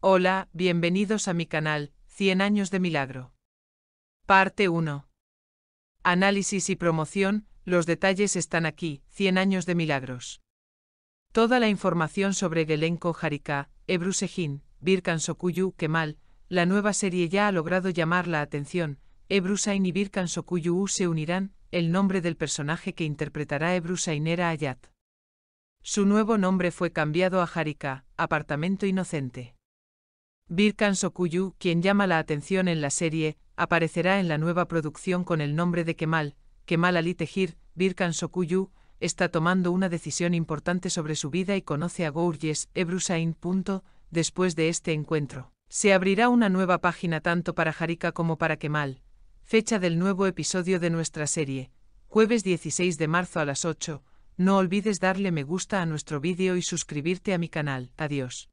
Hola, bienvenidos a mi canal, 100 años de milagro. Parte 1. Análisis y promoción, los detalles están aquí, 100 años de milagros. Toda la información sobre Gelenko Harika, Ebru Sejin, Birkan Sokuyu Kemal, la nueva serie ya ha logrado llamar la atención, Ebru Sain y Birkan Sokuyu se unirán, el nombre del personaje que interpretará Ebru Sain era Ayat. Su nuevo nombre fue cambiado a Harika, Apartamento Inocente. Birkan Sokuyu, quien llama la atención en la serie, aparecerá en la nueva producción con el nombre de Kemal, Kemal Ali Tejir, Birkan Sokuyu, está tomando una decisión importante sobre su vida y conoce a Gourges Ebrusain. Después de este encuentro, se abrirá una nueva página tanto para Jarika como para Kemal. Fecha del nuevo episodio de nuestra serie, jueves 16 de marzo a las 8. No olvides darle me gusta a nuestro vídeo y suscribirte a mi canal. Adiós.